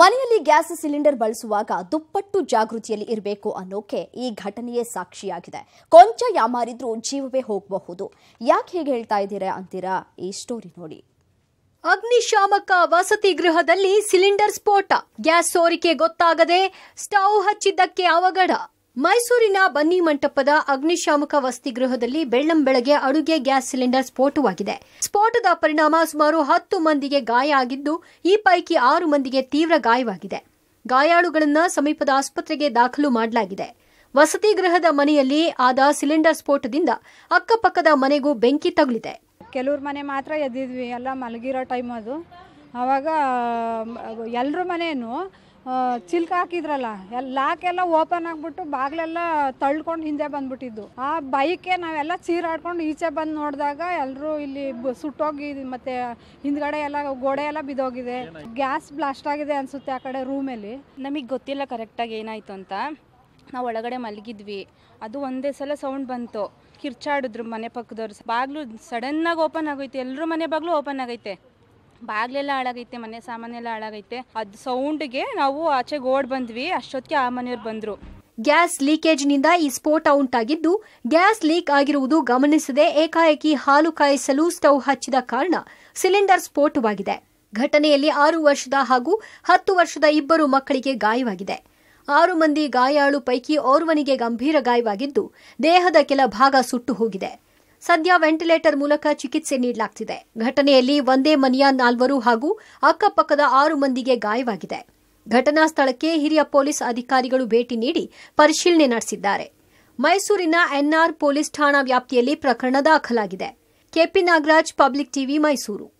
ಮನೆಯಲ್ಲಿ gas cylinder ಬಳಸುವಾಗ ದುಪ್ಪಟ್ಟು ಜಾಗೃತಿಯಲ್ಲಿ ಇರಬೇಕು ಅನ್ನೋಕೆ ಈ ಘಟನೆಯೇ ಸಾಕ್ಷಿಯಾಗಿದೆ ಕೊಂಚ ಯಾಮಾರಿದ್ರೂ ಜೀವವೇ ಹೋಗಬಹುದು ಯಾಕೆ ಹೇಗೆ ಹೇಳ್ತಾ ಇದ್ದೀರಾ ಅಂತೀರಾ ಈ ಸ್ಟೋರಿ ನೋಡಿ ಅಗ್ನಿಶಾಮಕ ವಸತಿ ಗೃಹದಲ್ಲಿ ಸಿಲಿಂಡರ್ ಸ್ಫೋಟ ಗ್ಯಾಸ್ ಸೋರಿಕೆ ಗೊತ್ತಾಗದೆ ಸ್ಟೌವ್ ಹಚ್ಚಿದ್ದಕ್ಕೆ ಅವಘಡ ಮೈಸೂರಿನ ಬನ್ನಿ ಮಂಟಪದ ಅಗ್ನಿಶಾಮಕ ಬೆಳ್ಳಂ ಬೆಳಗ್ಗೆ ಅಡುಗೆ ಗ್ಯಾಸ್ ಸಿಲಿಂಡರ್ ಸ್ಫೋಟವಾಗಿದೆ ಸ್ಫೋಟದ ಪರಿಣಾಮ ಸುಮಾರು ಹತ್ತು ಮಂದಿಗೆ ಗಾಯ ಆಗಿದ್ದು ಈ ಪೈಕಿ ಆರು ಮಂದಿಗೆ ತೀವ್ರ ಗಾಯವಾಗಿದೆ ಗಾಯಾಳುಗಳನ್ನು ಸಮೀಪದ ಆಸ್ಪತ್ರೆಗೆ ದಾಖಲು ಮಾಡಲಾಗಿದೆ ವಸತಿ ಗೃಹದ ಮನೆಯಲ್ಲಿ ಆದ ಸಿಲಿಂಡರ್ ಸ್ಫೋಟದಿಂದ ಅಕ್ಕಪಕ್ಕದ ಮನೆಗೂ ಬೆಂಕಿ ತಗುಲಿದೆ ಕೆಲವ್ರ ಮನೆ ಮಾತ್ರ ಎದ್ದಿದ್ವಿ ಎಲ್ಲ ಮಲಗಿರೋ ಟೈಮ್ ಅದು ಅವಾಗ ಎಲ್ಲರ ಮನೆಯೂ ಚಿಲ್ಕ ಹಾಕಿದ್ರಲ್ಲ ಎಲ್ಲ ಲಾಕೆಲ್ಲ ಓಪನ್ ಆಗಿಬಿಟ್ಟು ಬಾಗ್ಲೆಲ್ಲ ತಳ್ಕೊಂಡು ಹಿಂದೆ ಬಂದ್ಬಿಟ್ಟಿದ್ದು ಆ ಬೈಕೆ ನಾವೆಲ್ಲ ಚೀರಾಡ್ಕೊಂಡು ಈಚೆ ಬಂದು ನೋಡಿದಾಗ ಎಲ್ಲರೂ ಇಲ್ಲಿ ಸುಟ್ಟೋಗಿ ಮತ್ತೆ ಹಿಂದ್ಗಡೆ ಎಲ್ಲ ಗೋಡೆ ಎಲ್ಲ ಬಿದ್ದೋಗಿದೆ ಗ್ಯಾಸ್ ಬ್ಲಾಸ್ಟ್ ಆಗಿದೆ ಅನ್ಸುತ್ತೆ ಆ ಕಡೆ ರೂಮಲ್ಲಿ ನಮಗೆ ಗೊತ್ತಿಲ್ಲ ಕರೆಕ್ಟಾಗಿ ಏನಾಯ್ತು ಅಂತ ನಾವು ಒಳಗಡೆ ಮಲಗಿದ್ವಿ ಅದು ಒಂದೇ ಸಲ ಸೌಂಡ್ ಬಂತು ಕಿರ್ಚಾಡಿದ್ರು ಮನೆ ಪಕ್ಕದವ್ರು ಬಾಗಿಲು ಸಡನ್ನಾಗಿ ಓಪನ್ ಆಗೋಯ್ತು ಎಲ್ಲರೂ ಮನೆ ಬಾಗ್ಲು ಓಪನ್ ಆಗೈತೆ ಬಾಗ್ಲೆಲ್ಲ ಹಾಳಾಗೈತೆ ಮನೆ ಸಾಮಾನೆಲ್ಲ ಹಾಳಾಗೈತೆ ಅದು ಸೌಂಡ್ಗೆ ನಾವು ಆಚೆಗೆ ಓಡ್ ಬಂದ್ವಿ ಅಷ್ಟೊತ್ತಿಗೆ ಆ ಮನೆಯವ್ರು ಬಂದ್ರು ಗ್ಯಾಸ್ ಲೀಕೇಜ್ನಿಂದ ಈ ಸ್ಫೋಟ ಉಂಟಾಗಿದ್ದು ಗ್ಯಾಸ್ ಲೀಕ್ ಆಗಿರುವುದು ಗಮನಿಸದೆ ಏಕಾಏಕಿ ಹಾಲು ಕಾಯಿಸಲು ಸ್ಟವ್ ಹಚ್ಚಿದ ಕಾರಣ ಸಿಲಿಂಡರ್ ಸ್ಫೋಟವಾಗಿದೆ ಘಟನೆಯಲ್ಲಿ ಆರು ವರ್ಷದ ಹಾಗೂ ಹತ್ತು ವರ್ಷದ ಇಬ್ಬರು ಮಕ್ಕಳಿಗೆ ಗಾಯವಾಗಿದೆ ಆರು ಮಂದಿ ಗಾಯಾಳು ಪೈಕಿ ಓರ್ವನಿಗೆ ಗಂಭೀರ ಗಾಯವಾಗಿದ್ದು ದೇಹದ ಕೆಲ ಭಾಗ ಸುಟ್ಟು ಹೋಗಿದೆ ಸದ್ಯ ವೆಂಟಿಲೇಟರ್ ಮೂಲಕ ಚಿಕಿತ್ಸೆ ನೀಡಲಾಗ್ತಿದೆ ಘಟನೆಯಲ್ಲಿ ಒಂದೇ ಮನೆಯ ನಾಲ್ವರು ಹಾಗೂ ಅಕ್ಕಪಕ್ಕದ ಆರು ಮಂದಿಗೆ ಗಾಯವಾಗಿದೆ ಘಟನಾ ಸ್ಥಳಕ್ಕೆ ಹಿರಿಯ ಪೊಲೀಸ್ ಅಧಿಕಾರಿಗಳು ಭೇಟಿ ನೀಡಿ ಪರಿಶೀಲನೆ ನಡೆಸಿದ್ದಾರೆ ಮೈಸೂರಿನ ಎನ್ಆರ್ ಪೊಲೀಸ್ ಠಾಣಾ ವ್ಯಾಪ್ತಿಯಲ್ಲಿ ಪ್ರಕರಣ ದಾಖಲಾಗಿದೆ ಕೆಪಿ ನಾಗರಾಜ್ ಪಬ್ಲಿಕ್ ಟಿವಿ ಮೈಸೂರು